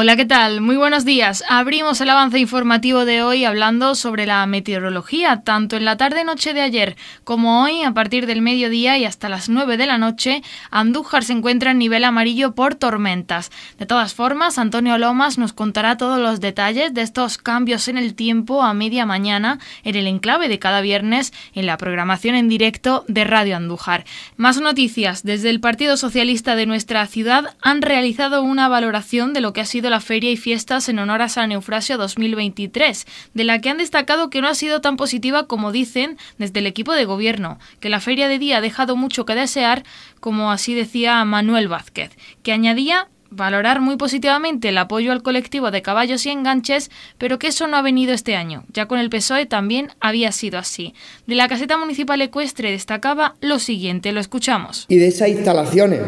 Hola, ¿qué tal? Muy buenos días. Abrimos el avance informativo de hoy hablando sobre la meteorología, tanto en la tarde-noche de ayer como hoy, a partir del mediodía y hasta las 9 de la noche, Andújar se encuentra en nivel amarillo por tormentas. De todas formas, Antonio Lomas nos contará todos los detalles de estos cambios en el tiempo a media mañana en el enclave de cada viernes en la programación en directo de Radio Andújar. Más noticias. Desde el Partido Socialista de nuestra ciudad han realizado una valoración de lo que ha sido la Feria y Fiestas en honor a San Eufrasio 2023, de la que han destacado que no ha sido tan positiva como dicen desde el equipo de gobierno, que la feria de día ha dejado mucho que desear, como así decía Manuel Vázquez, que añadía valorar muy positivamente el apoyo al colectivo de caballos y enganches, pero que eso no ha venido este año. Ya con el PSOE también había sido así. De la caseta municipal ecuestre destacaba lo siguiente, lo escuchamos. Y de esas instalaciones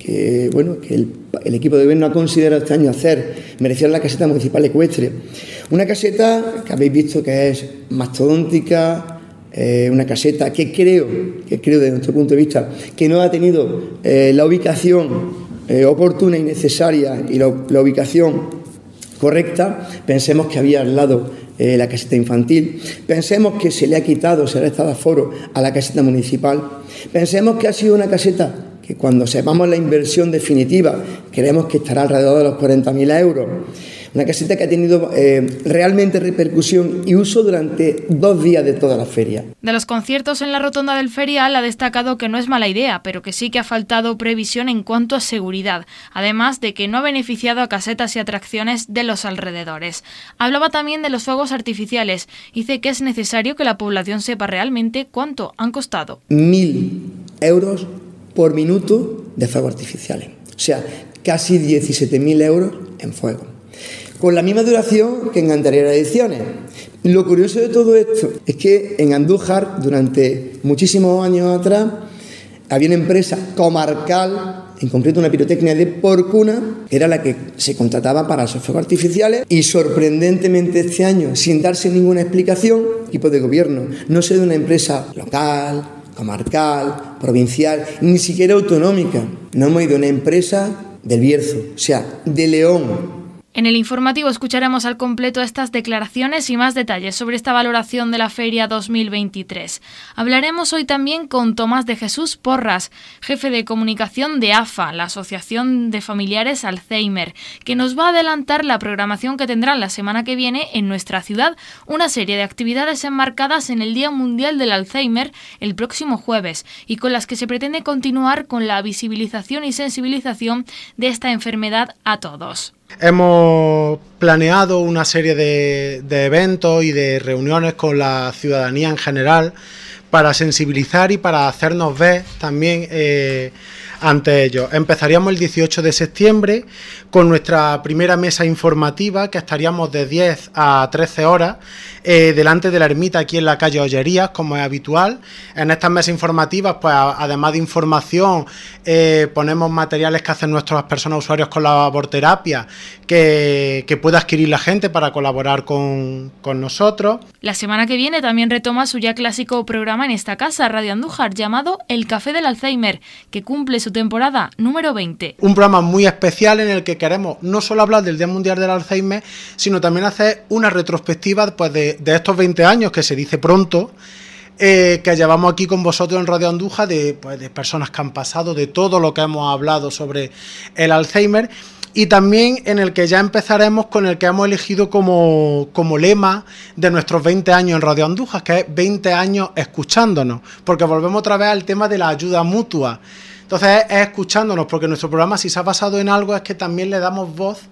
que bueno que el, equipo de no ha considerado este año hacer, merecieron la caseta municipal ecuestre. Una caseta que habéis visto que es mastodóntica, eh, una caseta que creo, que creo desde nuestro punto de vista, que no ha tenido eh, la ubicación eh, oportuna y necesaria y la, la, ubicación correcta. Pensemos que había al lado la caseta infantil, pensemos que se le ha quitado, se le ha estado a foro a la caseta municipal, pensemos que ha sido una caseta cuando sepamos la inversión definitiva, creemos que estará alrededor de los 40.000 euros. Una caseta que ha tenido eh, realmente repercusión y uso durante dos días de toda la feria. De los conciertos en la rotonda del ferial ha destacado que no es mala idea, pero que sí que ha faltado previsión en cuanto a seguridad, además de que no ha beneficiado a casetas y atracciones de los alrededores. Hablaba también de los fuegos artificiales. Dice que es necesario que la población sepa realmente cuánto han costado. Mil euros por minuto de fuego artificiales. O sea, casi 17.000 euros en fuego. Con la misma duración que en anteriores ediciones. Lo curioso de todo esto es que en Andújar, durante muchísimos años atrás, había una empresa comarcal, en concreto una pirotecnia de Porcuna, que era la que se contrataba para esos fuegos artificiales y sorprendentemente este año, sin darse ninguna explicación, equipo de gobierno, no sé de una empresa local, comarcal, provincial, ni siquiera autonómica. No hemos ido a una empresa del Bierzo, o sea, de León, En el informativo escucharemos al completo estas declaraciones y más detalles sobre esta valoración de la Feria 2023. Hablaremos hoy también con Tomás de Jesús Porras, jefe de comunicación de AFA, la Asociación de Familiares Alzheimer, que nos va a adelantar la programación que tendrán la semana que viene en nuestra ciudad, una serie de actividades enmarcadas en el Día Mundial del Alzheimer el próximo jueves y con las que se pretende continuar con la visibilización y sensibilización de esta enfermedad a todos. Hemos planeado una serie de, eventos y de reuniones con la ciudadanía en general para sensibilizar y para hacernos ver también eh, ante ellos. Empezaríamos el 18 de septiembre con nuestra primera mesa informativa, que estaríamos de 10 a 13 horas eh, delante de la ermita aquí en la calle Ollerías, como es habitual. En estas mesas informativas, pues además de información, eh, ponemos materiales que hacen nuestras personas usuarios con la aborterapia que, pueda adquirir la gente para colaborar con, nosotros. La semana que viene también retoma su ya clásico programa en esta casa, Radio Andújar, llamado El Café del Alzheimer, que cumple su temporada número 20. Un programa muy especial en el que queremos no solo hablar del Día Mundial del Alzheimer, sino también hacer una retrospectiva pues, de, estos 20 años, que se dice pronto, eh, que llevamos aquí con vosotros en Radio Andújar... de, pues, de personas que han pasado, de todo lo que hemos hablado sobre el Alzheimer y también en el que ya empezaremos con el que hemos elegido como, lema de nuestros 20 años en Radio Andujas, que es 20 años escuchándonos, porque volvemos otra vez al tema de la ayuda mutua. Entonces es escuchándonos, porque nuestro programa si se ha basado en algo es que también le damos voz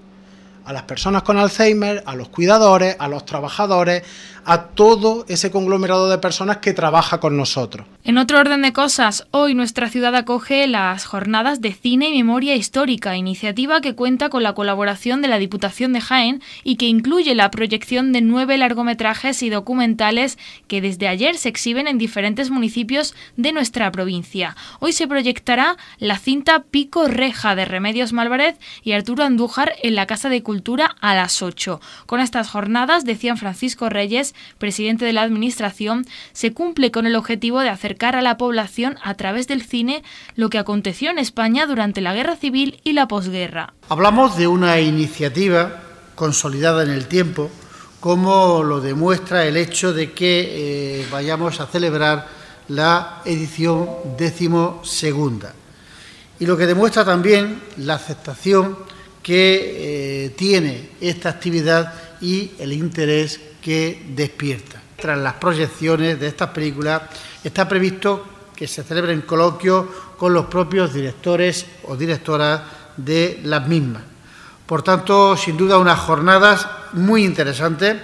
a las personas con Alzheimer, a los cuidadores, a los trabajadores, a todo ese conglomerado de personas que trabaja con nosotros. En otro orden de cosas, hoy nuestra ciudad acoge las jornadas de cine y memoria histórica, iniciativa que cuenta con la colaboración de la Diputación de Jaén y que incluye la proyección de nueve largometrajes y documentales que desde ayer se exhiben en diferentes municipios de nuestra provincia. Hoy se proyectará la cinta Pico Reja de Remedios Malvarez y Arturo Andújar en la Casa de Cultura a las 8. Con estas jornadas, decían Francisco Reyes, presidente de la Administración, se cumple con el objetivo de acercar a la población a través del cine lo que aconteció en España durante la Guerra Civil y la posguerra. Hablamos de una iniciativa consolidada en el tiempo, como lo demuestra el hecho de que eh, vayamos a celebrar la edición décimo Y lo que demuestra también la aceptación que eh, tiene esta actividad y el interés que despierta. Tras las proyecciones de estas películas, está previsto que se celebren coloquios con los propios directores o directoras de las mismas. Por tanto, sin duda, unas jornadas muy interesantes,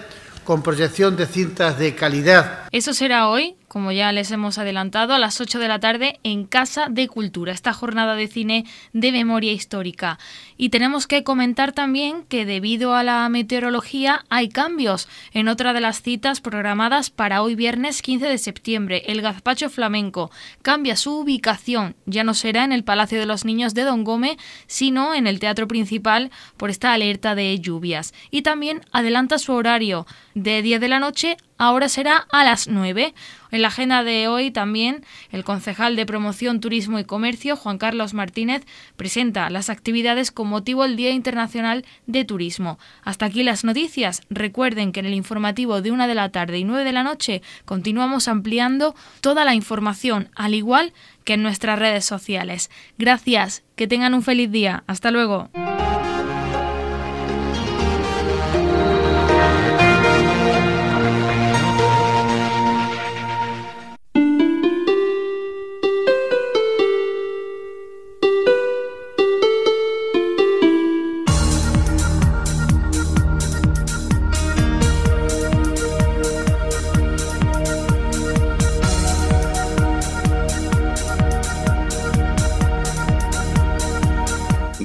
con proyección de cintas de calidad eso será hoy, como ya les hemos adelantado, a las 8 de la tarde en Casa de Cultura, esta jornada de cine de memoria histórica. Y tenemos que comentar también que debido a la meteorología hay cambios en otra de las citas programadas para hoy viernes 15 de septiembre. El gazpacho flamenco cambia su ubicación, ya no será en el Palacio de los Niños de Don Gómez, sino en el teatro principal por esta alerta de lluvias. Y también adelanta su horario de 10 de la noche, ahora será a las 9. En la agenda de hoy también el concejal de Promoción, Turismo y Comercio, Juan Carlos Martínez, presenta las actividades con motivo del Día Internacional de Turismo. Hasta aquí las noticias. Recuerden que en el informativo de 1 de la tarde y 9 de la noche continuamos ampliando toda la información, al igual que en nuestras redes sociales. Gracias, que tengan un feliz día. Hasta luego.